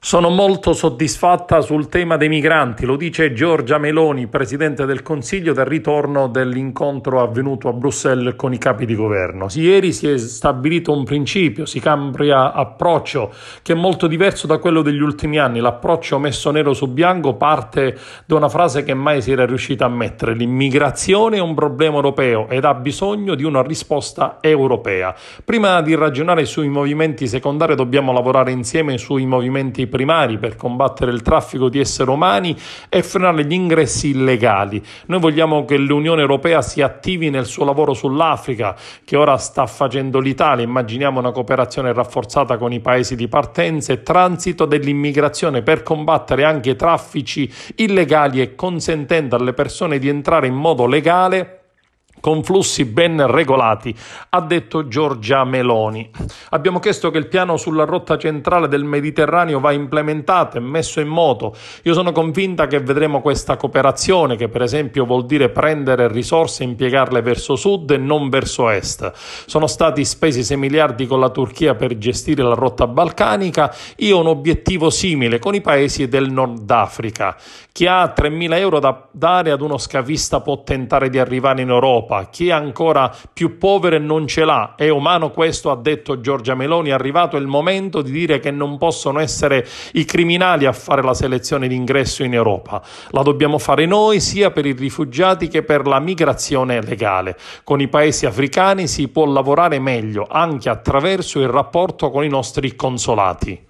Sono molto soddisfatta sul tema dei migranti, lo dice Giorgia Meloni, Presidente del Consiglio, dal ritorno dell'incontro avvenuto a Bruxelles con i capi di governo. Ieri si è stabilito un principio, si cambia approccio, che è molto diverso da quello degli ultimi anni. L'approccio messo nero su bianco parte da una frase che mai si era riuscita a mettere. L'immigrazione è un problema europeo ed ha bisogno di una risposta europea. Prima di ragionare sui movimenti secondari dobbiamo lavorare insieme sui movimenti primari per combattere il traffico di esseri umani e frenare gli ingressi illegali. Noi vogliamo che l'Unione Europea si attivi nel suo lavoro sull'Africa, che ora sta facendo l'Italia. Immaginiamo una cooperazione rafforzata con i paesi di partenza e transito dell'immigrazione per combattere anche i traffici illegali e consentendo alle persone di entrare in modo legale con flussi ben regolati, ha detto Giorgia Meloni. Abbiamo chiesto che il piano sulla rotta centrale del Mediterraneo va implementato e messo in moto. Io sono convinta che vedremo questa cooperazione, che per esempio vuol dire prendere risorse e impiegarle verso sud e non verso est. Sono stati spesi 6 miliardi con la Turchia per gestire la rotta balcanica, io ho un obiettivo simile con i paesi del Nord Africa. Chi ha 3.000 euro da dare ad uno scavista può tentare di arrivare in Europa l'Europa, chi è ancora più povero non ce l'ha. È umano questo, ha detto Giorgia Meloni. È arrivato il momento di dire che non possono essere i criminali a fare la selezione d'ingresso in Europa. La dobbiamo fare noi sia per i rifugiati che per la migrazione legale. Con i paesi africani si può lavorare meglio anche attraverso il rapporto con i nostri consolati.